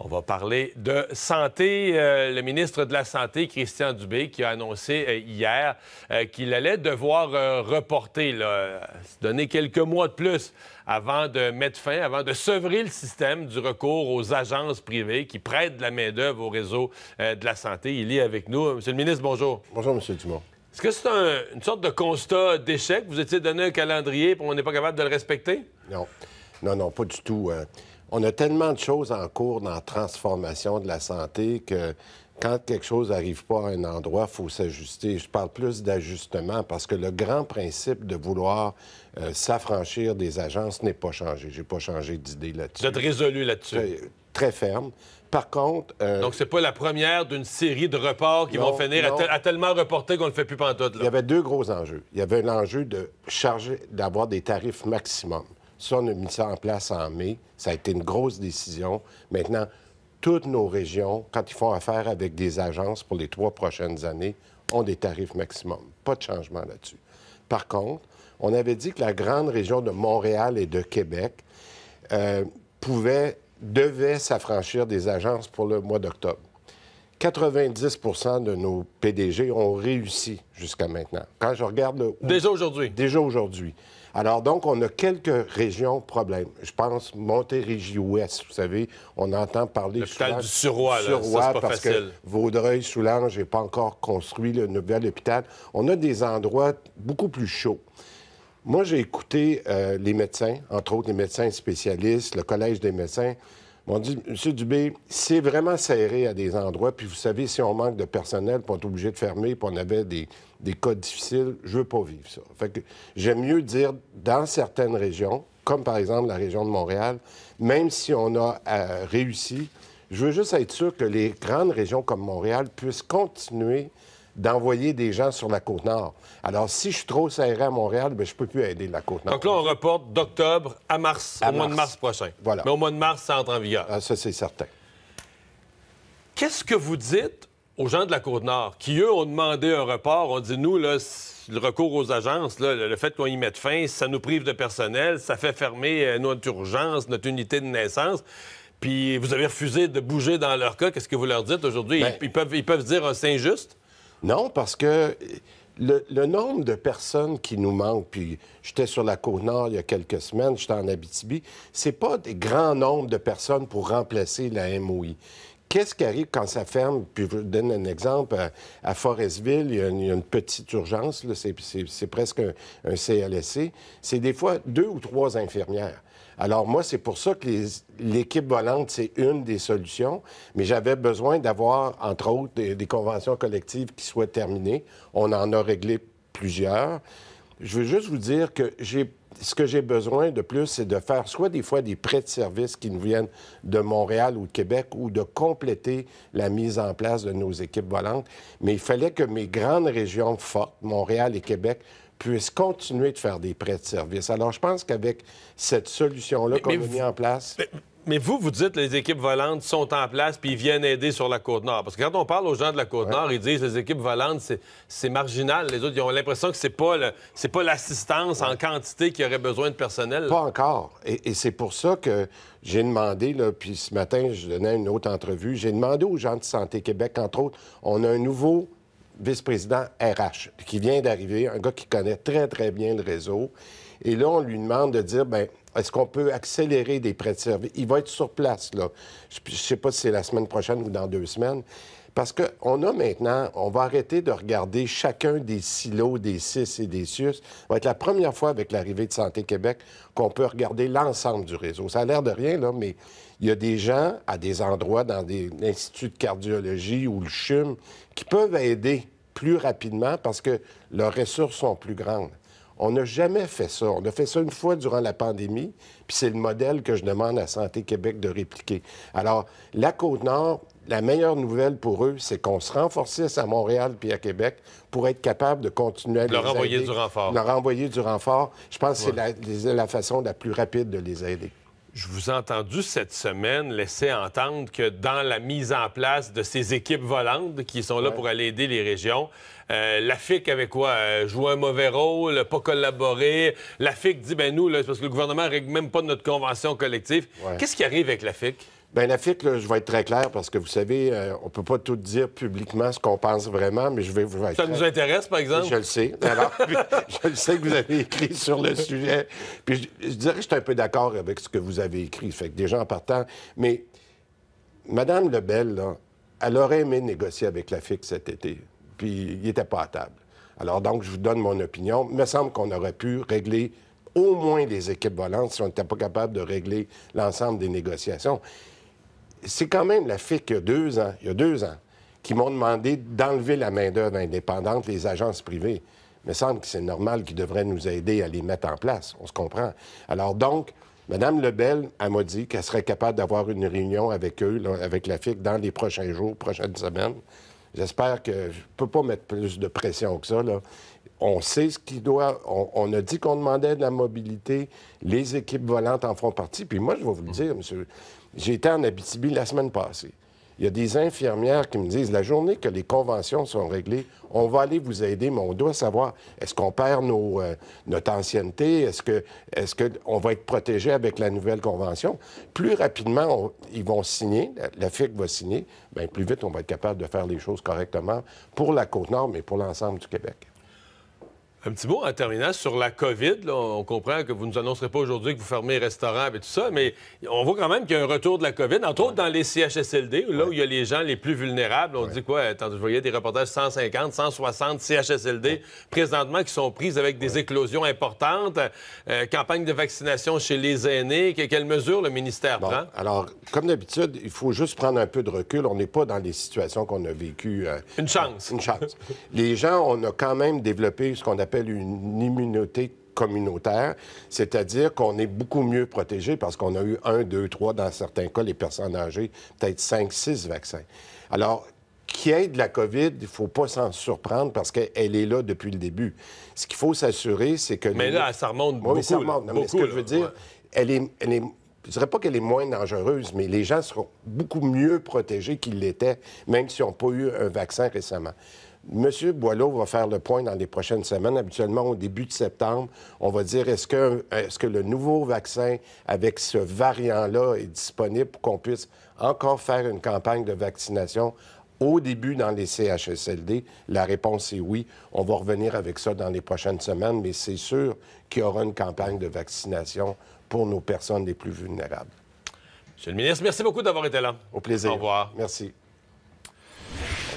On va parler de santé. Euh, le ministre de la Santé, Christian Dubé, qui a annoncé euh, hier euh, qu'il allait devoir reporter, donner quelques mois de plus avant de mettre fin, avant de sevrer le système du recours aux agences privées qui prêtent de la main-d'œuvre au réseau de la santé. Il est avec nous. Monsieur le ministre, bonjour. Bonjour, Monsieur Dumont. Est-ce que c'est une sorte de constat d'échec? Vous étiez donné un calendrier, pour on n'est pas capable de le respecter? Non. Non, non, pas du tout. Hein on a tellement de choses en cours dans la transformation de la santé que quand quelque chose n'arrive pas à un endroit, il faut s'ajuster. Je parle plus d'ajustement parce que le grand principe de vouloir euh, s'affranchir des agences n'est pas changé. J'ai pas changé d'idée là-dessus. Vous êtes résolu là-dessus. Très, ferme. Par contre... Donc, euh, Donc, c'est pas la première d'une série de reports qui vont finir à, tellement reporter qu'on ne le fait plus pantoute. Là. Il y avait deux gros enjeux. Il y avait l'enjeu de charger, d'avoir des tarifs maximum. Ça, on a mis ça en place en mai. Ça a été une grosse décision. Maintenant, toutes nos régions, quand ils font affaire avec des agences pour les trois prochaines années, ont des tarifs maximum. Pas de changement là-dessus. Par contre, on avait dit que la grande région de Montréal et de Québec euh, pouvait, devait s'affranchir des agences pour le mois d'octobre. 90 de nos PDG ont réussi jusqu'à maintenant. Quand je regarde Déjà aujourd'hui. Déjà aujourd'hui. Alors donc, on a quelques régions problèmes. Je pense Montérégie-Ouest, vous savez, on entend parler... L'hôpital du Suroy, là, pas parce facile. que Vaudreuil-Soulanges n'est pas encore construit, le nouvel hôpital. On a des endroits beaucoup plus chauds. Moi, j'ai écouté euh, les médecins, entre autres les médecins spécialistes, le Collège des médecins. On dit, M. Dubé, c'est vraiment serré à des endroits, puis vous savez, si on manque de personnel, puis on est obligé de fermer, puis on avait des, des cas difficiles, je veux pas vivre ça. Fait que j'aime mieux dire, dans certaines régions, comme par exemple la région de Montréal, même si on a euh, réussi, je veux juste être sûr que les grandes régions comme Montréal puissent continuer d'envoyer des gens sur la côte nord. Alors, si je suis trop serré à Montréal, ben, je ne peux plus aider la côte nord. Donc là, on reporte d'octobre à mars, au mois de mars prochain. Voilà. Mais au mois de mars, ça entre en vigueur. Ah, ça, c'est certain. Qu'est-ce que vous dites aux gens de la Côte-Nord qui, eux, ont demandé un report? On dit, nous, le recours aux agences, le fait qu'on y mette fin, ça nous prive de personnel, ça fait fermer euh, notre urgence, notre unité de naissance. Puis vous avez refusé de bouger dans leur cas. Qu'est-ce que vous leur dites aujourd'hui? Ben, ils, peuvent, ils peuvent dire, un ah, c'est injuste? Non, parce que le, nombre de personnes qui nous manquent, puis j'étais sur la Côte-Nord il y a quelques semaines, j'étais en Abitibi, c'est pas des grands nombres de personnes pour remplacer la MOI. Qu'est-ce qui arrive quand ça ferme? Puis je vous donne un exemple. Euh, à, Forestville, il y a une, petite urgence, c'est presque un, CLSC. C'est des fois deux ou trois infirmières. Alors moi, c'est pour ça que l'équipe volante, c'est une des solutions, mais j'avais besoin d'avoir, entre autres, des conventions collectives qui soient terminées. On en a réglé plusieurs je veux juste vous dire que j'ai ce que j'ai besoin de plus, c'est de faire soit des fois des prêts de service qui nous viennent de Montréal ou de Québec ou de compléter la mise en place de nos équipes volantes. Mais il fallait que mes grandes régions fortes, Montréal et Québec, puissent continuer de faire des prêts de service. Alors, je pense qu'avec cette solution-là qu'on a mis en place... Mais vous, vous dites que les équipes volantes sont en place puis ils viennent aider sur la Côte-Nord. Parce que quand on parle aux gens de la Côte-Nord, ils disent que les équipes volantes, c'est marginal. Les autres, ils ont l'impression que c'est pas pas l'assistance en quantité qui aurait besoin de personnel. Pas encore. Et, c'est pour ça que j'ai demandé, là, puis ce matin, je donnais une autre entrevue, j'ai demandé aux gens de Santé Québec, entre autres, on a un nouveau vice-président RH, qui vient d'arriver, un gars qui connaît très, très bien le réseau. Et là, on lui demande de dire, ben est-ce qu'on peut accélérer des prêts de service? Il va être sur place, là. Je ne sais pas si c'est la semaine prochaine ou dans deux semaines. Parce qu'on a maintenant, on va arrêter de regarder chacun des silos, des CIS et des SUS. Ça va être la première fois avec l'arrivée de Santé Québec qu'on peut regarder l'ensemble du réseau. Ça a l'air de rien, là, mais il y a des gens à des endroits, dans des instituts de cardiologie ou le CHUM, qui peuvent aider plus rapidement parce que leurs ressources sont plus grandes. On n'a jamais fait ça. On a fait ça une fois durant la pandémie, puis c'est le modèle que je demande à Santé Québec de répliquer. Alors, la Côte-Nord, la meilleure nouvelle pour eux, c'est qu'on se renforcisse à Montréal puis à Québec pour être capable de continuer à leur les envoyer du renfort. Leur envoyer du renfort. Je pense que c'est la, façon la plus rapide de les aider. Je vous ai entendu cette semaine laisser entendre que dans la mise en place de ces équipes volantes qui sont là pour aller aider les régions, euh, la avait quoi? Euh, joue un mauvais rôle, pas collaborer. La dit, ben nous, c'est parce que le gouvernement ne règle même pas notre convention collective. Qu'est-ce qui arrive avec la Bien, l'AFIC, je vais être très clair parce que vous savez, euh, on ne peut pas tout dire publiquement ce qu'on pense vraiment, mais je vais vous. Ça nous intéresse, par exemple? Je le sais. Alors, je le sais que vous avez écrit sur le sujet. Puis je, dirais que je suis un peu d'accord avec ce que vous avez écrit. Fait que déjà en partant. Mais Madame Lebel, elle aurait aimé négocier avec la l'AFIC cet été. Puis il n'était pas à table. Alors donc, je vous donne mon opinion. Il me semble qu'on aurait pu régler au moins les équipes volantes si on n'était pas capable de régler l'ensemble des négociations c'est quand même la FIC, il y a deux ans, il y a deux ans, qui m'ont demandé d'enlever la main-d'œuvre indépendante, les agences privées. Il me semble que c'est normal qu'ils devraient nous aider à les mettre en place. On se comprend. Alors donc, Mme Lebel, elle m'a dit qu'elle serait capable d'avoir une réunion avec eux, avec la FIC, dans les prochains jours, prochaines semaines. J'espère que je ne peux pas mettre plus de pression que ça. On sait ce qu'il doit. On, on, a dit qu'on demandait de la mobilité. Les équipes volantes en font partie. Puis moi, je vais vous le dire, monsieur, j'ai été en Abitibi la semaine passée. Il y a des infirmières qui me disent la journée que les conventions sont réglées, on va aller vous aider, mais on doit savoir est-ce qu'on perd nos, euh, notre ancienneté, est-ce que est on va être protégé avec la nouvelle convention Plus rapidement ils vont signer, la, va signer, bien plus vite on va être capable de faire les choses correctement pour la Côte Nord, mais pour l'ensemble du Québec. Un petit mot en terminant sur la COVID. on comprend que vous ne nous annoncerez pas aujourd'hui que vous fermez les restaurants et tout ça, mais on voit quand même qu'il y a un retour de la COVID, entre autres dans les CHSLD, là où il y a les gens les plus vulnérables. On dit quoi? Attends, vous voyais des reportages 150, 160 CHSLD présentement qui sont prises avec des éclosions importantes. Euh, campagne de vaccination chez les aînés. quelles mesures le ministère prend? Alors, comme d'habitude, il faut juste prendre un peu de recul. On n'est pas dans les situations qu'on a vécues. Euh, une chance. Une chance. les gens, on a quand même développé ce qu'on appelle une immunité communautaire, c'est-à-dire qu'on est beaucoup mieux protégé parce qu'on a eu un, deux, trois, dans certains cas, les personnes âgées, peut-être cinq, six vaccins. Alors, qui aide de la COVID, il ne faut pas s'en surprendre parce qu'elle est là depuis le début. Ce qu'il faut s'assurer, c'est que... Mais là, ça remonte beaucoup. Oui, ça remonte. ce que je veux dire, elle est je ne dirais pas qu'elle est moins dangereuse, mais les gens seront beaucoup mieux protégés qu'ils l'étaient, même s'ils n'ont pas eu un vaccin récemment. Monsieur Boileau va faire le point dans les prochaines semaines. Habituellement, au début de septembre, on va dire est-ce que, que, le nouveau vaccin avec ce variant-là est disponible pour qu'on puisse encore faire une campagne de vaccination au début dans les CHSLD? La réponse est oui. On va revenir avec ça dans les prochaines semaines, mais c'est sûr qu'il y aura une campagne de vaccination pour nos personnes les plus vulnérables. Monsieur le ministre, merci beaucoup d'avoir été là. Au plaisir. Au revoir. Merci.